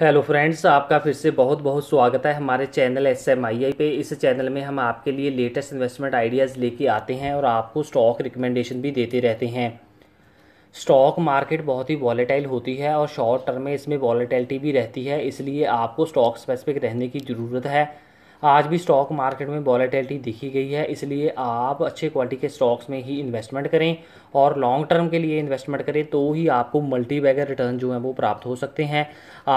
Hello friends आपका फिर से बहुत बहुत स्वागत है हमारे channel S M I I पे इस चैनल में हम आपके लिए लेटेस्ट इन्वेस्टमेंट आइडियाज़ लेके आते हैं और आपको स्टॉक रिकमेंडेशन भी देते रहते हैं स्टॉक मार्केट बहुत ही वॉलेटाइल होती है और शॉर्ट टर्म में इसमें वॉलेटाइलिटी भी रहती है इसलिए आपको स्टॉक स्पेसिफिक रहने की ज़रूरत है आज भी स्टॉक मार्केट में वॉलेटिलिटी दिखी गई है इसलिए आप अच्छे क्वालिटी के स्टॉक्स में ही इन्वेस्टमेंट करें और लॉन्ग टर्म के लिए इन्वेस्टमेंट करें तो ही आपको मल्टी बैगर रिटर्न जो है वो प्राप्त हो सकते हैं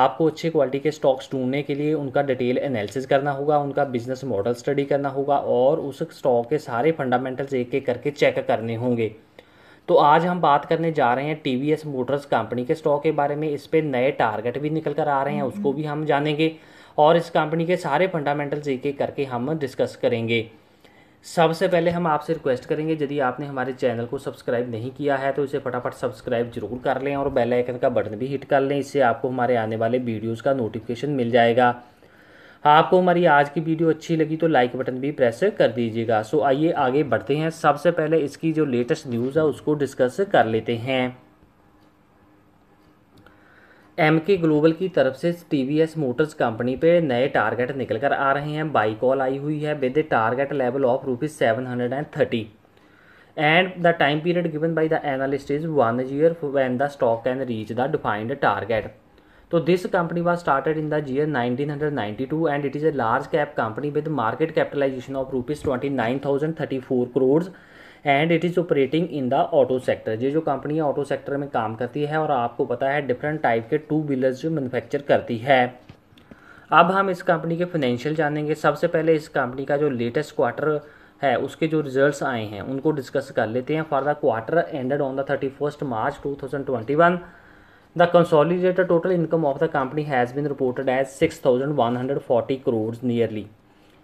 आपको अच्छे क्वालिटी के स्टॉक्स ढूंढने के लिए उनका डिटेल एनालिसिस करना होगा उनका बिजनेस मॉडल स्टडी करना होगा और उस स्टॉक के सारे फंडामेंटल्स एक एक करके चेक करने होंगे तो आज हम बात करने जा रहे हैं T V S Motors company के स्टॉक के बारे में इस पर नए टारगेट भी निकल कर आ रहे हैं उसको भी हम जानेंगे और इस कंपनी के सारे फंडामेंटल्स एक एक करके हम डिस्कस करेंगे सबसे पहले हम आपसे रिक्वेस्ट करेंगे यदि आपने हमारे चैनल को सब्सक्राइब नहीं किया है तो इसे फटाफट सब्सक्राइब जरूर कर लें और बेल आइकन का बटन भी हिट कर लें इससे आपको हमारे आने वाले वीडियोज़ का नोटिफिकेशन मिल जाएगा आपको हमारी आज की वीडियो अच्छी लगी तो लाइक बटन भी प्रेस कर दीजिएगा सो आइए आगे बढ़ते हैं सबसे पहले इसकी जो लेटेस्ट न्यूज़ है उसको डिस्कस कर लेते हैं एम के ग्लोबल की तरफ से T V S Motors company पे नए टारगेट निकल कर आ रहे हैं बाई कॉल आई हुई है with the target level of rupees seven hundred and thirty and the time period given by the analyst is one year when the stock can reach the defined target तो this company was started in the year 1992 and it is a large cap company with market capitalisation of rupees twenty nine thousand thirty four crore and it is operating in the auto sector ये जो company auto sector में काम करती है और आपको पता है डिफरेंट टाइप के टू व्हीलर्स जो मैनुफैक्चर करती है अब हम इस कंपनी के फाइनेंशियल जानेंगे सबसे पहले इस कंपनी का जो लेटेस्ट क्वार्टर है उसके जो रिजल्ट्स आए हैं उनको डिस्कस कर लेते हैं for the quarter ended on the thirty first March two thousand twenty one the consolidated total income of the company has been reported as six thousand one hundred forty crore nearly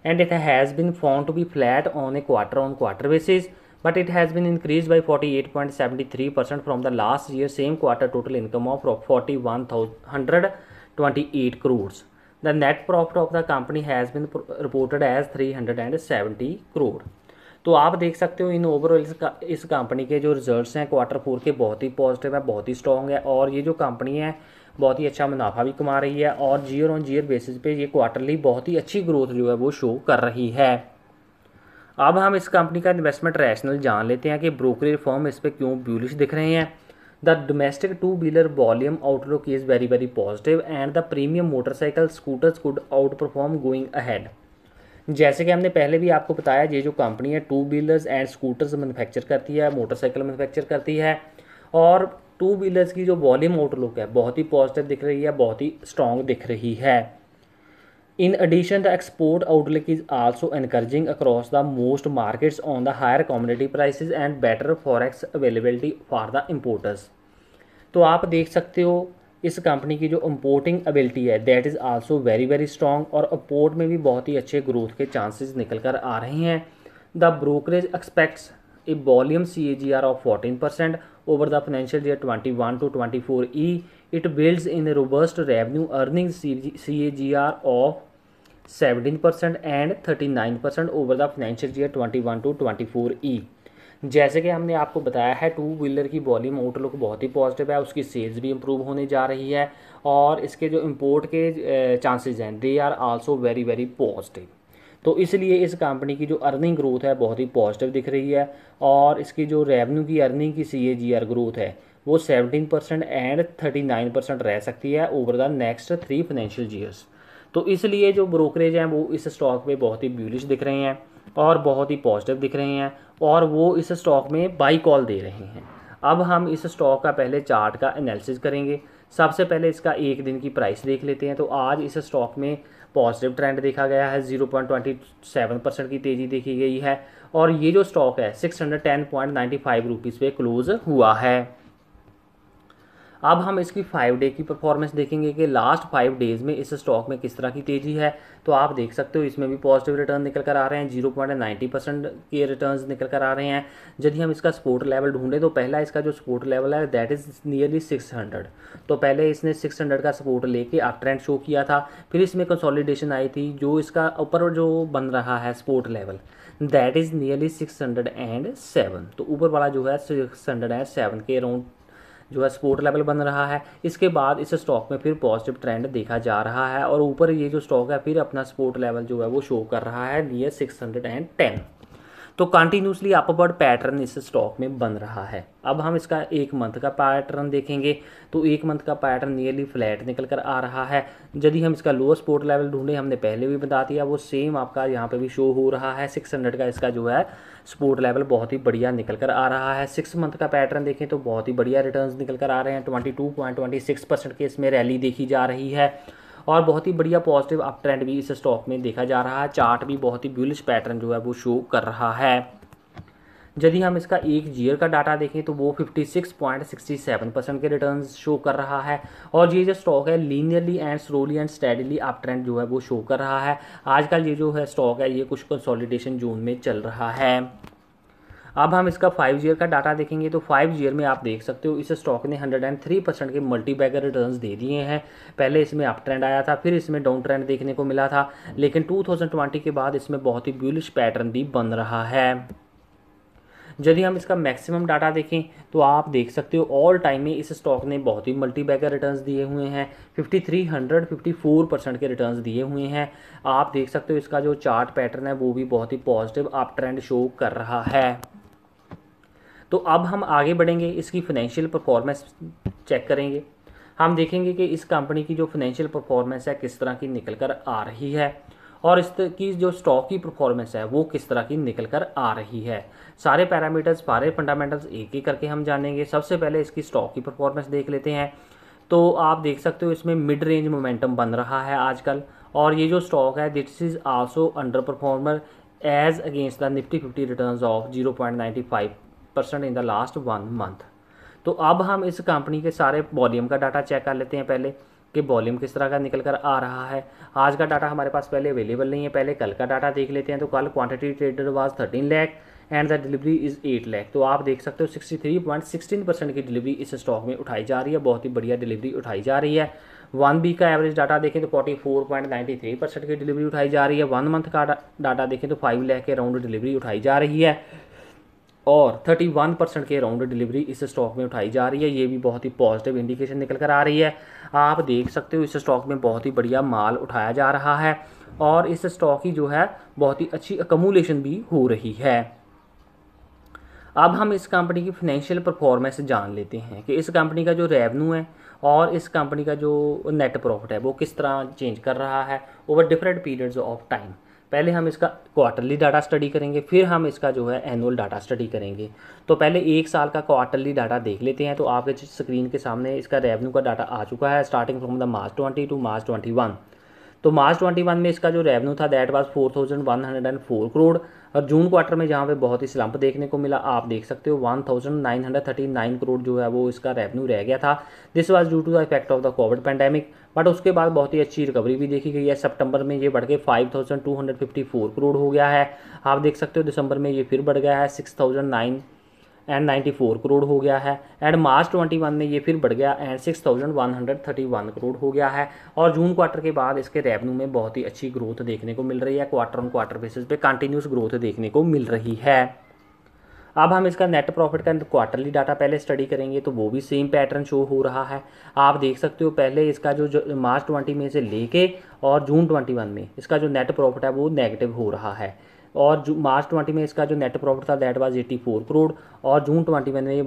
and it has been found to be flat on a quarter on quarter basis but it has been increased by 48.73% from the last year same quarter total income of 41,128 crores. The net profit of the company has been reported as 370 crore. तो आप देख सकते हो in overall इस company के जो results हैं quarter four के बहुत ही पॉजिटिव है बहुत ही स्ट्रॉन्ग है और ये जो कंपनी है बहुत ही अच्छा मुनाफा भी कमा रही है और जीयर ऑन जीयर बेसिस पे ये क्वार्टरली बहुत ही अच्छी ग्रोथ जो है वो शो कर रही है अब हम इस कंपनी का इन्वेस्टमेंट रैशनल जान लेते हैं कि ब्रोकरेज फॉर्म इस पर क्यों ब्यूलिश दिख रहे हैं the domestic two wheeler volume outlook is very very positive and the premium motorcycle scooters could outperform going ahead जैसे कि हमने पहले भी आपको बताया ये जो कंपनी है two wheelers and scooters manufacture करती है मोटरसाइकिल मैनुफैक्चर करती है और टू व्हीलर्स की जो वॉल्यूम आउटलुक है बहुत ही पॉजिटिव दिख रही है बहुत ही स्ट्रॉन्ग दिख रही है In addition, the export outlook is also encouraging across the most markets on the higher commodity prices and better forex availability for the importers. तो आप देख सकते हो इस कंपनी की जो इम्पोर्टिंग एबिलिटी है that is also very very strong और इम्पोर्ट में भी बहुत ही अच्छे ग्रोथ के चांसेस निकल कर आ रहे हैं the brokerage expects a volume C A G R of fourteen percent over the financial year twenty one to twenty four E it builds in revenue earning C A G R of seventeen percent and thirty nine percent over the financial year twenty one to twenty four E जैसे कि हमने आपको बताया है two wheeler की volume outlook बहुत ही positive है उसकी सेल्स भी इम्प्रूव होने जा रही है और इसके जो इम्पोर्ट के चांसेज हैं they are also very very positive तो इसलिए इस कंपनी की जो अर्निंग ग्रोथ है बहुत ही पॉजिटिव दिख रही है और इसकी जो रेवेन्यू की अर्निंग की सी ग्रोथ है वो seventeen percent and thirty nine percent रह सकती है over the next three financial years तो इसलिए जो ब्रोकरेज हैं वो इस स्टॉक में बहुत ही ब्यूलिश दिख रहे हैं और बहुत ही पॉजिटिव दिख रहे हैं और वो इस स्टॉक में बाई कॉल दे रहे हैं अब हम इस स्टॉक का पहले चार्ट का एनालिसिस करेंगे सबसे पहले इसका एक दिन की प्राइस देख लेते हैं तो आज इस स्टॉक में पॉजिटिव ट्रेंड देखा गया है zero point twenty seven percent की तेज़ी देखी गई है और ये जो स्टॉक है six hundred ten point ninety five rupees पे क्लोज़ हुआ है अब हम इसकी फाइव डे की परफॉर्मेंस देखेंगे कि लास्ट फाइव डेज़ में इस स्टॉक में किस तरह की तेज़ी है तो आप देख सकते हो इसमें भी पॉजिटिव रिटर्न निकल कर आ रहे हैं जीरो पॉइंट नाइन्टी परसेंट के रिटर्न निकल कर आ रहे हैं यदि हम इसका सपोर्ट लेवल ढूंढें तो पहला इसका जो सपोर्ट लेवल है that is nearly six hundred तो पहले इसने सिक्स हंड्रेड का सपोर्ट लेके अप ट्रेंड शो किया था फिर इसमें कंसोलिडेशन आई थी जो इसका ऊपर जो बन रहा है support level that is nearly six hundred and seven तो ऊपर वाला जो है सिक्स हंड्रेड एंड सेवन के अराउंड जो है सपोर्ट लेवल बन रहा है इसके बाद इस स्टॉक में फिर पॉजिटिव ट्रेंड देखा जा रहा है और ऊपर ये जो स्टॉक है फिर अपना सपोर्ट लेवल जो है वो शो कर रहा है near six hundred and ten तो कंटिन्यूसली अपवर्ड पैटर्न इस स्टॉक में बन रहा है अब हम इसका एक मंथ का पैटर्न देखेंगे तो एक मंथ का पैटर्न नियरली फ्लैट निकल कर आ रहा है यदि हम इसका लोअर स्पोर्ट लेवल ढूंढे हमने पहले भी बता दिया वो सेम आपका यहाँ पे भी शो हो रहा है सिक्स हंड्रेड का इसका जो है स्पोर्ट लेवल बहुत ही बढ़िया निकल कर आ रहा है सिक्स मंथ का पैटर्न देखें तो बहुत ही बढ़िया रिटर्न निकल कर आ रहे हैं twenty two point twenty six percent की इसमें रैली देखी जा रही है और बहुत ही बढ़िया पॉजिटिव अप ट्रेंड भी इस स्टॉक में देखा जा रहा है चार्ट भी बहुत ही ब्यूलिश पैटर्न जो है वो शो कर रहा है यदि हम इसका एक जीयर का डाटा देखें तो वो 56.67 परसेंट के रिटर्न शो कर रहा है और ये जो स्टॉक है linearly and slowly and steadily up trend जो है वो शो कर रहा है आजकल ये जो है स्टॉक है ये कुछ कंसोलिडेशन जोन में चल रहा है अब हम इसका फाइव जीयर का डाटा देखेंगे तो फाइव जीयर में आप देख सकते हो इस स्टॉक ने हंड्रेड एंड थ्री परसेंट के मल्टी बैगर रिटर्न दे दिए हैं पहले इसमें अप ट्रेंड आया था फिर इसमें डाउन ट्रेंड देखने को मिला था लेकिन टू थाउजेंड ट्वेंटी के बाद इसमें बहुत ही ब्यूलिश पैटर्न भी बन रहा है यदि हम इसका मैक्सिमम डाटा देखें तो आप देख सकते हो ऑल टाइम में इस स्टॉक ने बहुत ही मल्टी बैगर रिटर्न दिए हुए हैं फिफ्टी फोर परसेंट के रिटर्न्स दिए हुए हैं आप देख सकते हो इसका जो चार्ट पैटर्न है वो भी बहुत ही पॉजिटिव अप ट्रेंड शो कर रहा है तो अब हम आगे बढ़ेंगे इसकी फाइनेंशियल परफॉर्मेंस चेक करेंगे हम देखेंगे कि इस कंपनी की जो फाइनेंशियल परफॉर्मेंस है किस तरह की निकल कर आ रही है और इस की जो स्टॉक की परफॉर्मेंस है वो किस तरह की निकल कर आ रही है सारे पैरामीटर्स सारे फंडामेंटल्स एक एक करके हम जानेंगे सबसे पहले इसकी स्टॉक की परफॉर्मेंस देख लेते हैं तो आप देख सकते हो इसमें मिड रेंज मोमेंटम बन रहा है आजकल और ये जो स्टॉक है this is also underperformer as against the Nifty fifty return of zero point ninety five percent in the last one month तो अब हम इस कंपनी के सारे वॉल्यूम का डाटा चेक कर लेते हैं पहले कि वॉल्यूम किस तरह का निकल कर आ रहा है आज का डाटा हमारे पास पहले अवेलेबल नहीं है पहले कल का डाटा देख लेते हैं तो कल quantity trader was thirteen lakh and the delivery is eight lakh तो आप देख सकते हो sixty three point sixteen percent की डिलीवरी इस स्टॉक में उठाई जा रही है बहुत ही बढ़िया डिलीवरी उठाई जा रही है वन वीक का एवरेज डाटा देखें तो forty four point ninety three percent की डिलीवरी उठाई जा रही है वन मंथ का डाटा देखें तो फाइव लैख के अराउंड डिलीवरी उठाई जा रही है और 31 परसेंट के अराउंड डिलीवरी इस स्टॉक में उठाई जा रही है ये भी बहुत ही पॉजिटिव इंडिकेशन निकल कर आ रही है आप देख सकते हो इस स्टॉक में बहुत ही बढ़िया माल उठाया जा रहा है और इस स्टॉक की जो है बहुत ही अच्छी अकमूलेशन भी हो रही है अब हम इस कंपनी की फाइनेंशियल परफॉर्मेंस जान लेते हैं कि इस कंपनी का जो रेवेन्यू है और इस कंपनी का जो नेट प्रॉफिट है वो किस तरह चेंज कर रहा है over different periods of time पहले हम इसका क्वार्टरली डाटा स्टडी करेंगे फिर हम इसका जो है एनुअल डाटा स्टडी करेंगे तो पहले एक साल का क्वार्टरली डाटा देख लेते हैं तो आपके स्क्रीन के सामने इसका रेवेन्यू का डाटा आ चुका है starting from the March twenty two March twenty one तो मार्च ट्वेंटी वन में इसका जो रेवेन्यू था that was four thousand one hundred and four crore और जून क्वार्टर में जहाँ पे बहुत ही स्लंप देखने को मिला आप देख सकते हो 1939 करोड़ जो है वो इसका रेवेन्यू रह गया था this was due to the effect of the covid pandemic but उसके बाद बहुत ही अच्छी रिकवरी भी देखी गई है सितंबर में ये बढ़ के 5254 करोड़ हो गया है आप देख सकते हो दिसंबर में ये फिर बढ़ गया है six and ninety four crore हो गया है एंड मार्च ट्वेंटी वन में ये फिर बढ़ गया and six thousand one hundred thirty one crore हो गया है और जून क्वार्टर के बाद इसके रेवेन्यू में बहुत ही अच्छी ग्रोथ देखने को मिल रही है क्वार्टर ऑन क्वार्टर बेसिस पे कंटिन्यूस ग्रोथ देखने को मिल रही है अब हम इसका नेट प्रॉफिट का क्वार्टरली डाटा पहले स्टडी करेंगे तो वो भी सेम पैटर्न शो हो रहा है आप देख सकते हो पहले इसका जो, जो मार्च ट्वेंटी में से लेके और जून ट्वेंटी वन में इसका जो नेट प्रॉफिट है वो नेगेटिव हो रहा है और जो मार्च ट्वेंटी में इसका जो नेट प्रॉफिट था that was eighty four crore और जून ट्वेंटी में ये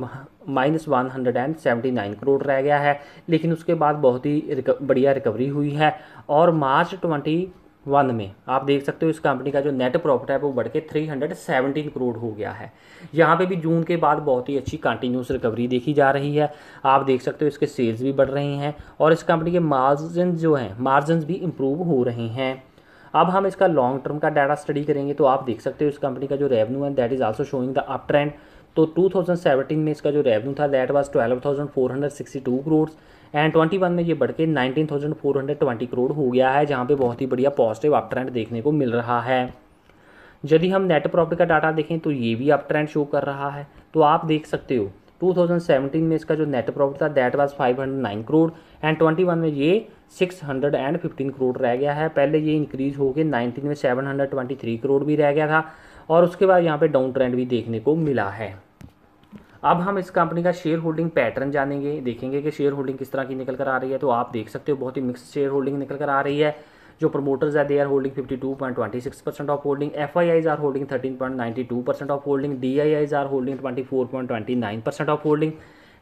minus one hundred and seventy nine crore रह गया है लेकिन उसके बाद बहुत ही रिक, बढ़िया रिकवरी हुई है और मार्च ट्वेंटी वन में आप देख सकते हो इस कंपनी का जो नेट प्रॉफिट है वो बढ़ के थ्री हंड्रेड सेवनटीन करोड़ हो गया है यहाँ पे भी जून के बाद बहुत ही अच्छी कंटिन्यूस रिकवरी देखी जा रही है आप देख सकते हो इसके सेल्स भी बढ़ रहे हैं और इस कंपनी के मार्जिन जो हैं मार्जिन भी इम्प्रूव हो रहे हैं अब हम इसका लॉन्ग टर्म का डाटा स्टडी करेंगे तो आप देख सकते हो इस कंपनी का जो रेवेन्यू है that is also showing the up trend तो 2017 में इसका जो रेवेन्यू था दैट वाज 12,462 करोड़ एंड 21 में ये बढ़ के 19,420 करोड़ हो गया है जहाँ पे बहुत ही बढ़िया पॉजिटिव अप ट्रेंड देखने को मिल रहा है यदि हम नेट प्रॉफिट का डाटा देखें तो ये भी अप ट्रेंड शो कर रहा है तो आप देख सकते हो 2017 में इसका जो नेट प्रॉफिट था दैट वाज 509 करोड़ एंड 21 में ये 615 करोड़ रह गया है पहले ये इंक्रीज होके 19 में 723 करोड़ भी रह गया था और उसके बाद यहाँ पे डाउन ट्रेंड भी देखने को मिला है अब हम इस कंपनी का शेयर होल्डिंग पैटर्न जानेंगे देखेंगे कि शेयर होल्डिंग किस तरह की निकल कर आ रही है तो आप देख सकते हो बहुत ही मिक्स शेयर होल्डिंग निकल कर आ रही है जो प्रमोटर्स है they are holding fifty two point twenty six percent of holding F I R holding thirteen point two percent of holding D I R holding twenty twenty four point nine percent of holding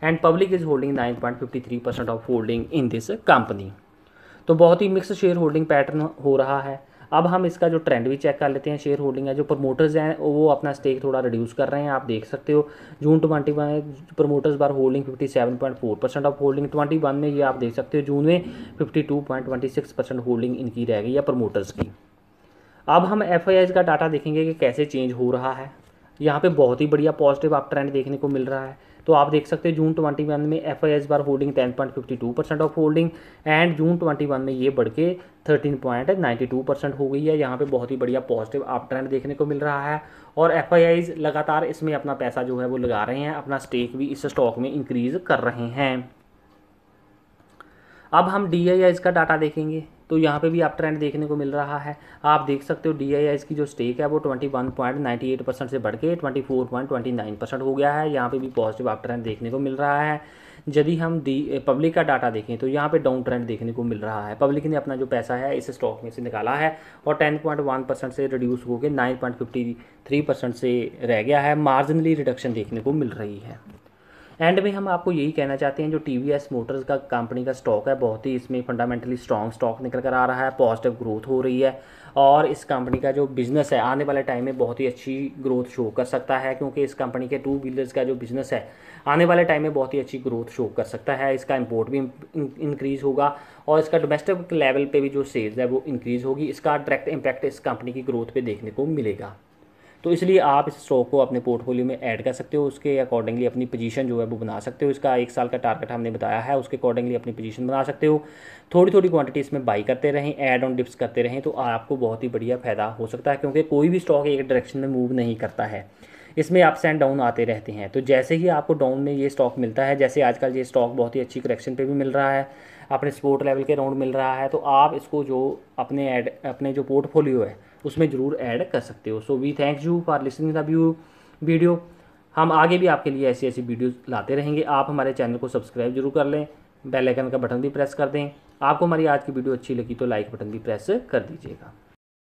and public is holding nine point three percent of holding in this company तो बहुत ही mix share holding pattern हो रहा है अब हम इसका जो ट्रेंड भी चेक कर लेते हैं शेयर होल्डिंग है जो प्रमोटर्स हैं वो अपना स्टेक थोड़ा रिड्यूस कर रहे हैं आप देख सकते हो जून ट्वेंटी वन प्रमोटर्स बार holding fifty seven point four percent of holding twenty one में ये आप देख सकते हो जून में fifty two point twenty six percent holding इनकी रह गई है प्रमोटर्स की अब हम एफ का डाटा देखेंगे कि कैसे चेंज हो रहा है यहाँ पर बहुत ही बढ़िया पॉजिटिव आप ट्रेंड देखने को मिल रहा है तो आप देख सकते हैं जून ट्वेंटी वन में एफ आई एस बार holding ten point fifty two percent of holding and June twenty one में ये बढ़ के thirteen point ninety two percent हो गई है यहाँ पे बहुत ही बढ़िया पॉजिटिव आप ट्रेंड देखने को मिल रहा है और एफ आई आईज लगातार इसमें अपना पैसा जो है वो लगा रहे हैं अपना स्टेक भी इस स्टॉक में इंक्रीज़ कर रहे हैं अब हम डी आई आईज का डाटा देखेंगे तो यहाँ पे भी आप ट्रेंड देखने को मिल रहा है आप देख सकते हो डी की जो स्टेक है वो 21.98 परसेंट से बढ़ के 24.29 परसेंट हो गया है यहाँ पे भी पॉजिटिव आप ट्रेंड देखने को मिल रहा है यदि हम दी पब्लिक का डाटा देखें तो यहाँ पे डाउन ट्रेंड देखने को मिल रहा है पब्लिक ने अपना जो पैसा है इस स्टॉक में से निकाला है और 10.1 परसेंट से रिड्यूस होकर 9.53 परसेंट से रह गया है मार्जिनली रिडक्शन देखने को मिल रही है एंड में हम आपको यही कहना चाहते हैं जो टी वी एस मोटर्स का कंपनी का स्टॉक है बहुत ही इसमें फंडामेंटली स्ट्रॉन्ग स्टॉक निकल कर आ रहा है पॉजिटिव ग्रोथ हो रही है और इस कंपनी का जो बिज़नेस है आने वाले टाइम में बहुत ही अच्छी ग्रोथ शो कर सकता है क्योंकि इस कंपनी के टू व्हीलर्स का जो बिज़नेस है आने वाले टाइम में बहुत ही अच्छी ग्रोथ शो कर सकता है इसका इम्पोर्ट भी इंक्रीज़ होगा और इसका डोमेस्टिक लेवल पर भी जो सेल्स है वो इंक्रीज़ होगी इसका डायरेक्ट इम्पैक्ट इस कंपनी की ग्रोथ पर देखने को मिलेगा तो इसलिए आप इस स्टॉक को अपने पोर्टफोलियो में ऐड कर सकते हो उसके अकॉर्डिंगली अपनी पोजीशन जो है वो बना सकते हो इसका एक साल का टारगेट हमने बताया है उसके अकॉर्डिंगली अपनी पोजीशन बना सकते हो थोड़ी थोड़ी क्वांटिटी इसमें बाई करते रहें ऐड ऑन डिप्स करते रहें तो आपको बहुत ही बढ़िया फ़ायदा हो सकता है क्योंकि कोई भी स्टॉक एक डायरेक्शन में मूव नहीं करता है इसमें अप्स एंड डाउन आते रहते हैं तो जैसे ही आपको डाउन में ये स्टॉक मिलता है जैसे आजकल ये स्टॉक बहुत ही अच्छी करेक्शन पे भी मिल रहा है अपने सपोर्ट लेवल के राउंड मिल रहा है तो आप इसको जो अपने एड अपने जो पोर्टफोलियो है उसमें ज़रूर ऐड कर सकते हो so we thanks you for listening the view video हम आगे भी आपके लिए ऐसी ऐसी वीडियोस लाते रहेंगे आप हमारे चैनल को सब्सक्राइब जरूर कर लें बेल आइकन का बटन भी प्रेस कर दें आपको हमारी आज की वीडियो अच्छी लगी तो लाइक बटन भी प्रेस कर दीजिएगा